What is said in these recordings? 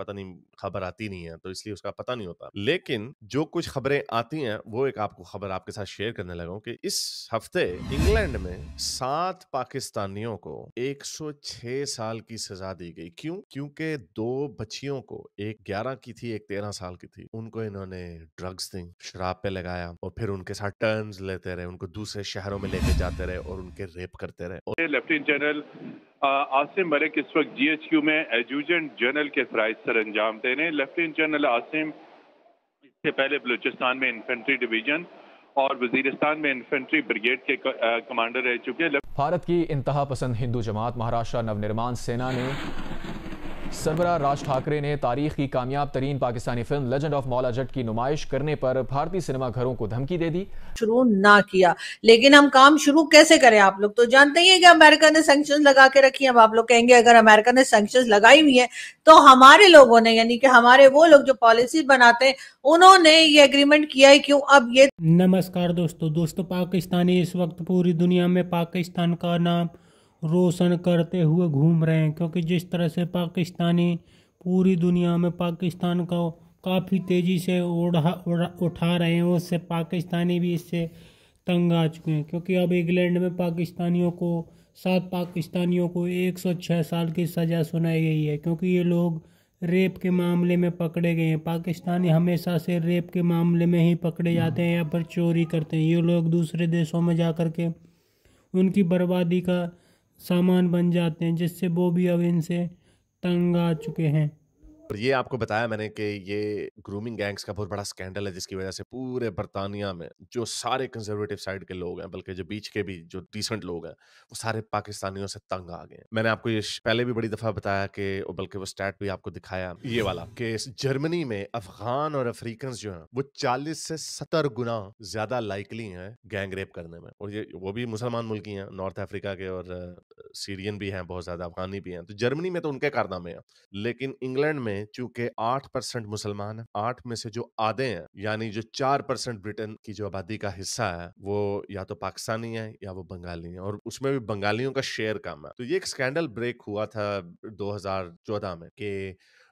पता नहीं खबर आती नहीं है तो इसलिए उसका पता नहीं होता लेकिन जो कुछ खबरें आती हैं वो एक आपको खबर आपके साथ शेयर करने लगा हूँ कि इस हफ्ते इंग्लैंड में सात पाकिस्तानियों को 106 साल की सजा दी गई क्यों क्योंकि दो बच्चियों को एक 11 की थी एक 13 साल की थी उनको इन्होंने ड्रग्स दी शराब पे लगाया और फिर उनके साथ टर्न्स लेते रहे उनको दूसरे शहरों में लेके जाते रहे और उनके रेप करते रहे और लेफ्टिनेंट जनरल आसिम मलिक इस वक्त जीएचक्यू में एजुजेंट जनरल के फराइज सर अंजाम दे रहे हैं लेफ्टिनेंट जनरल आसिम इससे पहले बलूचिस्तान में इन्फेंट्री डिवीजन और वजीरिस्तान में इन्फेंट्री ब्रिगेड के कमांडर रह चुके हैं भारत की इंतहा पसंद हिंदू जमात महाराष्ट्र नवनिर्माण सेना ने सरबरा राज ठाकरे ने तारीख की कामयाब तरीन पाकिस्तानी फिल्म लेजेंड ऑफ मौला जट की नुमाइश करने पर भारतीय सिनेमा घरों को धमकी दे दी शुरू ना किया लेकिन हम काम शुरू कैसे करें आप लोग तो जानते ही हैं कि अमेरिका ने सेंक्शन लगा के रखी है अब आप लोग कहेंगे अगर अमेरिका ने सेंक्शन लगाई हुई है तो हमारे लोगों ने यानी कि हमारे वो लोग जो पॉलिसी बनाते हैं उन्होंने ये एग्रीमेंट किया है क्यों अब ये नमस्कार दोस्तों दोस्तों पाकिस्तानी इस वक्त पूरी दुनिया में पाकिस्तान का नाम रोशन करते हुए घूम रहे हैं क्योंकि जिस तरह से पाकिस्तानी पूरी दुनिया में पाकिस्तान का काफ़ी तेज़ी से उड़ा उठा रहे हैं उससे पाकिस्तानी भी इससे तंग आ चुके हैं क्योंकि अब इंग्लैंड में पाकिस्तानियों को सात पाकिस्तानियों को एक सौ छः साल की सज़ा सुनाई गई है क्योंकि ये लोग रेप के मामले में पकड़े गए हैं पाकिस्तानी हमेशा से रेप के मामले में ही पकड़े जाते हैं या फिर चोरी करते हैं ये लोग दूसरे देशों में जा कर के उनकी बर्बादी का सामान बन जाते हैं जिससे वो भी अब इनसे तंग आ चुके हैं पर ये आपको बताया मैंने कि ये ग्रूमिंग गैंग्स का बहुत बड़ा स्कैंडल है जिसकी वजह से पूरे बरतानिया में जो सारे कंजर्वेटिव साइड के लोग हैं बल्कि जो बीच के भी जो डिसेंट लोग हैं वो सारे पाकिस्तानियों से तंग आ गए मैंने आपको ये पहले भी बड़ी दफा बताया कि बल्कि वो स्टैट भी आपको दिखाया ये वाला कि जर्मनी में अफगान और अफ्रीकन जो है वो चालीस से सत्तर गुना ज्यादा लाइकली है गैंग रेप करने में और ये वो भी मुसलमान मुल्क ही हैं नॉर्थ अफ्रीका के और सीरियन भी हैं बहुत ज्यादा अफगानी भी हैं तो जर्मनी में तो उनके कारनामे हैं लेकिन इंग्लैंड में में चूंकि आठ परसेंट मुसलमान है आठ में से जो आधे हैं यानी जो चार परसेंट ब्रिटेन की जो आबादी का हिस्सा है वो या तो पाकिस्तानी है या वो बंगाली है और उसमें भी बंगालियों का शेयर कम है तो ये एक स्कैंडल ब्रेक हुआ था 2014 में कि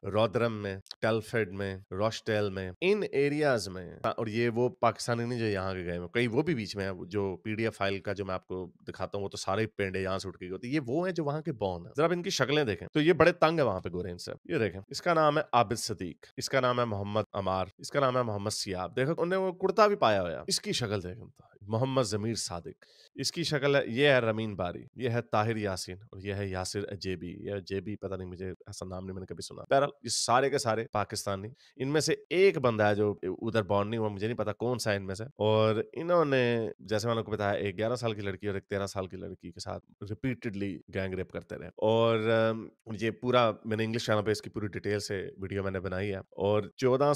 रोदरम में टेलफेड में रोस्टेल में इन एरियाज में हाँ, और ये वो पाकिस्तानी नहीं जो यहाँ के गए कई वो भी बीच में है जो पीडीएफ फाइल का जो मैं आपको दिखाता हूँ वो तो सारे पेंडे यहाँ से उठ के गए तो ये वो है जो वहाँ के बॉन है जरा इनकी शक्लें देखें तो ये बड़े तंग है वहाँ पे गोरेन से ये देखें इसका नाम है आबिद सदीक इसका नाम है मोहम्मद अमार इसका नाम है मोहम्मद सियाब देखो उन्हें वो कुर्ता भी पाया हुआ इसकी शक्ल देखें मोहम्मद जमीर सादिक इसकी शक्ल है ये है रमीन बारी ये है ताहिर यासिन और ये है यासिर अजेबी ये जेबी पता नहीं मुझे ऐसा नाम नहीं मैंने कभी सुना बहरहाल ये सारे के सारे पाकिस्तानी इनमें से एक बंदा है जो उधर बॉन्ड नहीं हुआ मुझे नहीं पता कौन सा इनमें से और इन्होंने जैसे मैंने आपको बताया एक ग्यारह साल की लड़की और एक तेरह साल की लड़की के साथ रिपीटेडली गैंग रेप करते रहे और ये पूरा मैंने इंग्लिश चैनल पर इसकी पूरी डिटेल से वीडियो मैंने बनाई है और चौदह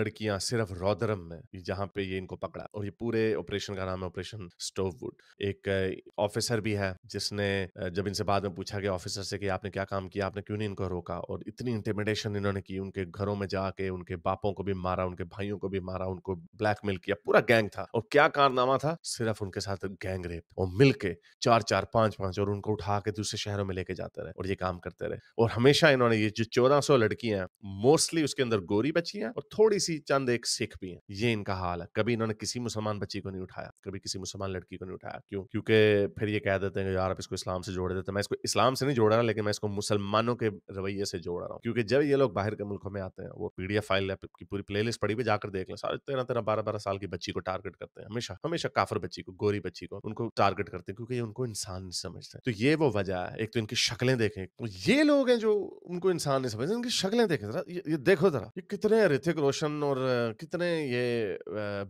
लड़कियां सिर्फ रौदरम में जहाँ पे ये इनको पकड़ा और ये पूरे ऑपरेशन ऑपरेशन का नाम है ऑपरेशन स्टोववुड एक ऑफिसर भी है जिसने जब इनसे बाद में पूछा गया ऑफिसर से कि आपने क्या काम किया आपने क्यों नहीं इनको रोका और इतनी इंटिमिडेशन इन्होंने की उनके घरों में जाके उनके बापों को भी मारा उनके भाइयों को भी मारा उनको ब्लैकमेल किया पूरा गैंग था और क्या कारनामा था सिर्फ उनके साथ गैंग रेप और मिलके चार चार पांच पांच और उनको उठा के दूसरे शहरों में लेके जाते रहे और ये काम करते रहे और हमेशा इन्होंने ये जो चौदह सौ लड़कियां हैं मोस्टली उसके अंदर गोरी बच्ची हैं और थोड़ी सी चंद एक सिख भी हैं ये इनका हाल है कभी इन्होंने किसी मुसलमान बच्ची को नहीं उठाया उठाया कभी किसी मुसलमान लड़की को नहीं उठाया क्यों क्योंकि फिर ये कह देते हैं यार आप इसको इस्लाम से जोड़ देते मैं इसको इस्लाम से नहीं जोड़ रहा लेकिन मैं इसको मुसलमानों के रवैये से जोड़ रहा हूँ क्योंकि जब ये लोग बाहर के मुल्कों में आते हैं वो पीडीएफ फाइल की पूरी प्ले पड़ी हुई जाकर देख लें सारे तेरह तेरह बारह बारह साल की बच्ची को टारगेट करते हैं हमेशा हमेशा काफर बच्ची को गोरी बच्ची को उनको टारगेट करते हैं क्योंकि ये उनको इंसान नहीं समझते तो ये वो वजह है एक तो इनकी शक्लें देखें तो ये लोग हैं जो उनको इंसान नहीं समझते इनकी शक्लें देखें जरा ये देखो जरा ये कितने ऋतिक रोशन और कितने ये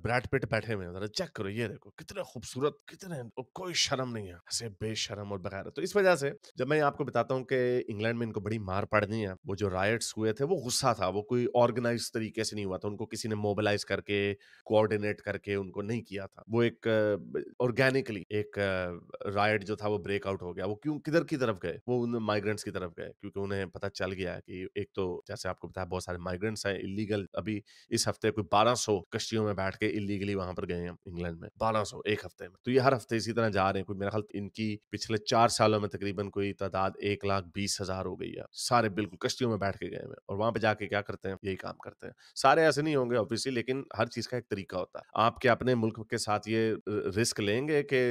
ब्रैड पिट बैठे हुए हैं जरा चेक करो ये ये देखो कितने खूबसूरत कितने और कोई शर्म नहीं है ऐसे बेशरम और बगैर तो इस वजह से जब मैं आपको बताता हूँ कि इंग्लैंड में इनको बड़ी मार पड़नी है वो जो रायट्स हुए थे वो गुस्सा था वो कोई ऑर्गेनाइज तरीके से नहीं हुआ था उनको किसी ने मोबिलाइज करके कोऑर्डिनेट करके उनको नहीं किया था वो एक ऑर्गेनिकली एक राइट जो था वो ब्रेकआउट हो गया वो क्यों किधर की तरफ गए वो उन माइग्रेंट्स की तरफ गए क्योंकि उन्हें पता चल गया कि एक तो जैसे आपको बताया बहुत सारे माइग्रेंट्स हैं इलीगल अभी इस हफ्ते कोई 1200 कश्तियों में बैठ के इलीगली वहां पर गए हैं इंग्लैंड में बारह सौ एक हफ्ते में तो ये हर हफ्ते इसी तरह जा रहे हैं कोई मेरा ख्याल इनकी पिछले चार सालों में तकरीबन कोई तादाद एक लाख बीस हजार हो गई है सारे बिल्कुल कश्तियों में बैठ के गए हैं और वहां पे जाके क्या करते हैं यही काम करते हैं सारे ऐसे नहीं होंगे ऑब्वियसली लेकिन हर चीज का एक तरीका होता है आपके अपने मुल्क के साथ ये रिस्क लेंगे कि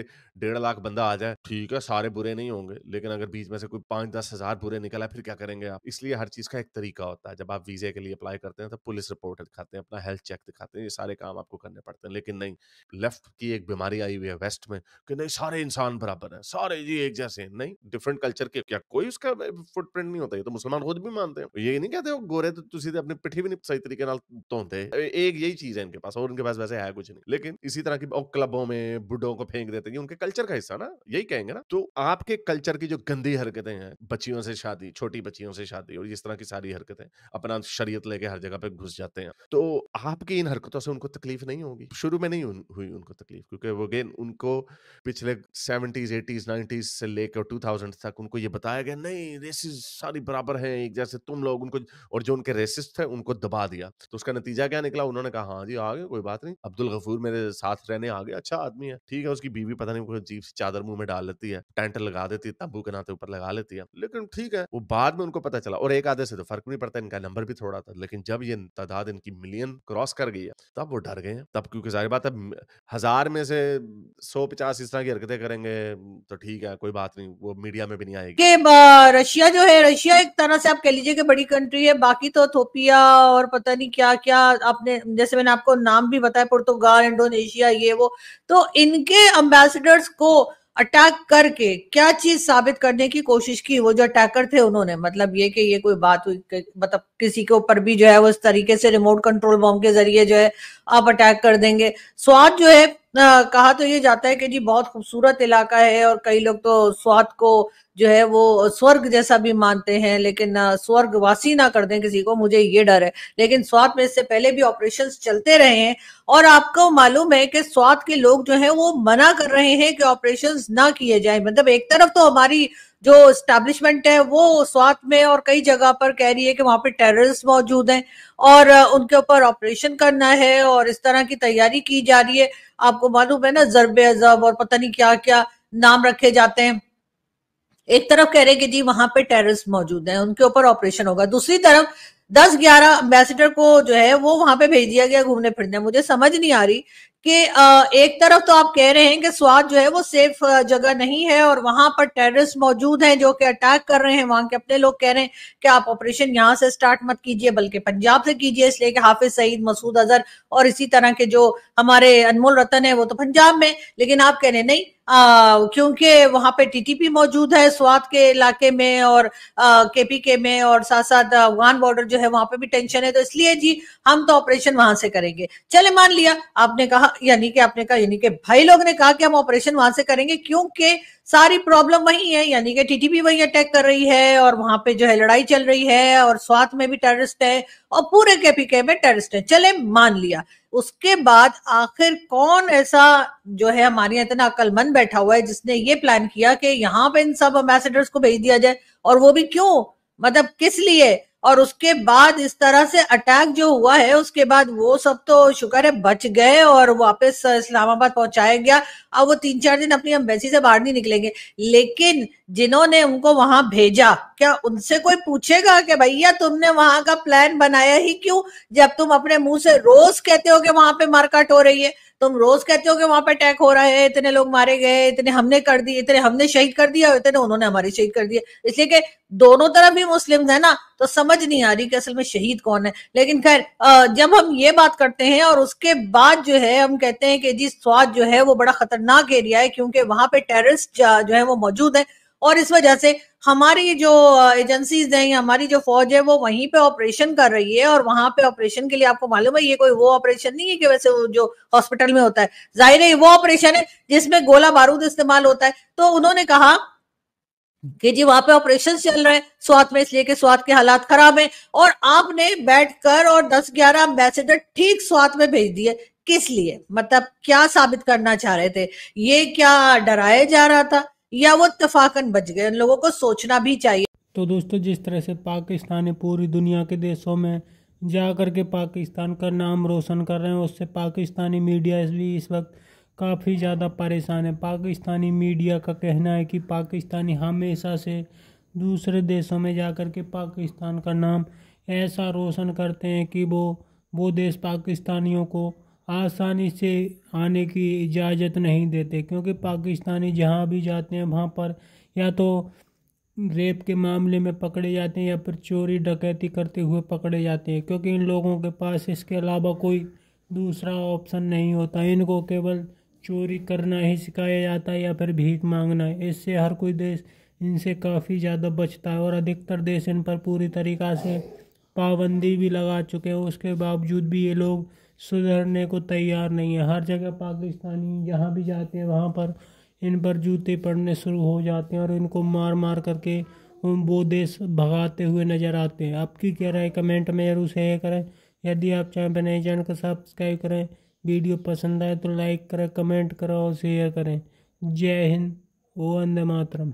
डेढ़ लाख बंदा आ जाए ठीक है सारे बुरे नहीं होंगे लेकिन अगर बीच में से कोई पांच दस हजार बुरे निकला फिर क्या करेंगे आप इसलिए हर चीज का एक तरीका होता है जब आप वीजे के लिए अप्लाई करते हैं तो पुलिस रिपोर्ट दिखाते हैं अपना हेल्थ चेक दिखाते हैं ये सारे काम आपको करने पड़ते हैं लेकिन नहीं लेफ्ट की एक बीमारी आई हुई है वेस्ट में कि नहीं सारे इंसान बराबर है सारे जी एक जैसे नहीं डिफरेंट कल्चर के क्या कोई उसका फुटप्रिंट नहीं होता ये तो मुसलमान खुद भी मानते हैं ये नहीं कहते हो गोरे तो तुम तो अपनी पिठी भी नहीं सही तरीके धोते तो एक यही चीज है इनके पास और इनके पास वैसे है कुछ नहीं लेकिन इसी तरह की क्लबों में बुढ़ों को फेंक देते हैं उनके कल्चर का हिस्सा ना यही कहेंगे ना तो आपके कल्चर की जो गंदी हरकतें हैं बच्चियों से शादी छोटी बच्चियों से शादी और इस तरह की सारी हरकतें अपना शरीयत लेके हर जगह पे घुस जाते हैं तो आपकी इन हरकतों से उनको तकलीफ नहीं होगी शुरू में नहीं हुई उनको तकलीफ क्योंकि वो अगेन उनको पिछले सेवेंटीज एटीज नाइन्टीज से लेकर टू थाउजेंड तक उनको ये बताया गया नहीं रेसिस सारी बराबर हैं एक जैसे तुम लोग उनको और जो उनके रेसिस्ट थे उनको दबा दिया तो उसका नतीजा क्या निकला उन्होंने कहा हाँ जी आ गए कोई बात नहीं अब्दुल गफूर मेरे साथ रहने आ गया अच्छा आदमी है ठीक है उसकी बीवी पता नहीं कोई अजीब सी चादर मुंह में डाल लेती है टेंट लगा देती है तंबू के नाते ऊपर लगा लेती है लेकिन ठीक है वो बाद में उनको पता चला और एक आधे से तो फर्क नहीं पड़ता इनका नंबर भी थोड़ा था लेकिन जब ये तादाद इनकी मिलियन क्रॉस कर गई है तब वो डर गए तब क्योंकि जाहिर बात है हजार हजार में से सौ पचास इस तरह की हरकतें करेंगे तो ठीक है कोई बात नहीं वो मीडिया में भी नहीं आएगी रशिया जो है रशिया एक तरह से आप कह लीजिए कि बड़ी कंट्री है बाकी तो थोपिया और पता नहीं क्या क्या आपने जैसे मैंने आपको नाम भी बताया पुर्तगाल इंडोनेशिया ये वो तो इनके अम्बेसडर्स को अटैक करके क्या चीज साबित करने की कोशिश की वो जो अटैकर थे उन्होंने मतलब ये कि ये कोई बात हुई मतलब किसी के ऊपर भी जो है वो इस तरीके से रिमोट कंट्रोल बॉम्ब के जरिए जो है आप अटैक कर देंगे स्वाद जो है कहा तो ये जाता है कि जी बहुत खूबसूरत इलाका है और कई लोग तो स्वाद को जो है वो स्वर्ग जैसा भी मानते हैं लेकिन स्वर्ग वासी ना कर दें किसी को मुझे ये डर है लेकिन स्वाद में इससे पहले भी ऑपरेशन चलते रहे हैं और आपको मालूम है कि स्वाद के लोग जो है वो मना कर रहे हैं कि ऑपरेशन ना किए जाए मतलब एक तरफ तो हमारी जो स्टैब्लिशमेंट है वो स्वात में और कई जगह पर कह रही है कि वहां पे टेररिस्ट मौजूद हैं और उनके ऊपर ऑपरेशन करना है और इस तरह की तैयारी की जा रही है आपको मालूम है ना जरब अजब और पता नहीं क्या क्या नाम रखे जाते हैं एक तरफ कह रहे कि जी वहां पे टेररिस्ट मौजूद हैं उनके ऊपर ऑपरेशन होगा दूसरी तरफ दस ग्यारह अम्बेसिडर को जो है वो वहां पे भेज दिया गया घूमने फिरने मुझे समझ नहीं आ रही कि एक तरफ तो आप कह रहे हैं कि स्वाद जो है वो सेफ जगह नहीं है और वहां पर टेररिस्ट मौजूद हैं जो कि अटैक कर रहे हैं वहां के अपने लोग कह रहे हैं कि आप ऑपरेशन यहाँ से स्टार्ट मत कीजिए बल्कि पंजाब से कीजिए इसलिए कि हाफिज सईद मसूद अजहर और इसी तरह के जो हमारे अनमोल रतन है वो तो पंजाब में लेकिन आप कह रहे हैं नहीं क्योंकि वहां पे टीटीपी मौजूद है स्वात के इलाके में और केपी के में और साथ साथ अफगान बॉर्डर जो है वहां पे भी टेंशन है तो इसलिए जी हम तो ऑपरेशन वहां से करेंगे चले मान लिया आपने कहा यानी कि आपने कहा यानी कि भाई लोग ने कहा कि हम ऑपरेशन वहां से करेंगे क्योंकि सारी प्रॉब्लम वही है यानी कि टीटीपी वही अटैक कर रही है और वहां पे जो है लड़ाई चल रही है और स्वात में भी टेररिस्ट है और पूरे केपीके में टेररिस्ट है चले मान लिया उसके बाद आखिर कौन ऐसा जो है हमारे यहाँ इतना अक्लमंद बैठा हुआ है जिसने ये प्लान किया कि यहाँ पे इन सब एम्बेसडर्स को भेज दिया जाए और वो भी क्यों मतलब किस लिए और उसके बाद इस तरह से अटैक जो हुआ है उसके बाद वो सब तो शुक्र है बच गए और वापस इस्लामाबाद पहुंचाया गया अब वो तीन चार दिन अपनी अम्बेसी से बाहर नहीं निकलेंगे लेकिन जिन्होंने उनको वहां भेजा क्या उनसे कोई पूछेगा कि भैया तुमने वहां का प्लान बनाया ही क्यों जब तुम अपने मुंह से रोज कहते हो कि वहां पे मारकाट हो रही है तुम रोज कहते हो कि वहां पर अटैक हो रहा है इतने लोग मारे गए इतने हमने कर दिए इतने हमने शहीद कर दिया इतने उन्होंने हमारे शहीद कर दिए इसलिए कि दोनों तरफ ही मुस्लिम है ना तो समझ नहीं आ रही कि असल में शहीद कौन है लेकिन खैर जब हम ये बात करते हैं और उसके बाद जो है हम कहते हैं कि जी स्वाद जो है वो बड़ा खतरनाक एरिया है क्योंकि वहां पे टेररिस्ट जो है वो मौजूद है और इस वजह से हमारी जो एजेंसीज हैं या हमारी जो फौज है वो वहीं पे ऑपरेशन कर रही है और वहां पे ऑपरेशन के लिए आपको मालूम है ये कोई वो ऑपरेशन नहीं है कि वैसे जो हॉस्पिटल में होता है जाहिर है वो ऑपरेशन है जिसमें गोला बारूद इस्तेमाल होता है तो उन्होंने कहा कि जी वहां पे ऑपरेशन चल रहे हैं स्वात में इसलिए कि स्वात के हालात खराब हैं और आपने बैठकर और 10-11 एम्बेसडर ठीक स्वात में भेज दिए किस लिए मतलब क्या साबित करना चाह रहे थे ये क्या डराया जा रहा था या वो तफाकन बच गए उन लोगों को सोचना भी चाहिए तो दोस्तों जिस तरह से पाकिस्तान पूरी दुनिया के देशों में जा कर के पाकिस्तान का नाम रोशन कर रहे हैं उससे पाकिस्तानी मीडिया भी इस वक्त काफ़ी ज़्यादा परेशान है पाकिस्तानी मीडिया का कहना है कि पाकिस्तानी हमेशा से दूसरे देशों में जा कर के पाकिस्तान का नाम ऐसा रोशन करते हैं कि वो वो देश पाकिस्तानियों को आसानी से आने की इजाज़त नहीं देते क्योंकि पाकिस्तानी जहाँ भी जाते हैं वहाँ पर या तो रेप के मामले में पकड़े जाते हैं या फिर चोरी डकैती करते हुए पकड़े जाते हैं क्योंकि इन लोगों के पास इसके अलावा कोई दूसरा ऑप्शन नहीं होता इनको केवल चोरी करना ही सिखाया जाता है या फिर भीख मांगना इससे हर कोई देश इनसे काफ़ी ज़्यादा बचता है और अधिकतर देश इन पर पूरी तरीक़ा से पाबंदी भी लगा चुके हैं उसके बावजूद भी ये लोग सुधरने को तैयार नहीं है हर जगह पाकिस्तानी जहाँ भी जाते हैं वहाँ पर इन पर जूते पड़ने शुरू हो जाते हैं और इनको मार मार करके वो देश भगाते हुए नज़र आते हैं आपकी क्या राय कमेंट में जरूर शेयर करें यदि आप चैनल पर नए चैनल को सब्सक्राइब करें वीडियो पसंद आए तो लाइक करें कमेंट करें और शेयर करें जय हिंद वंदे मातरम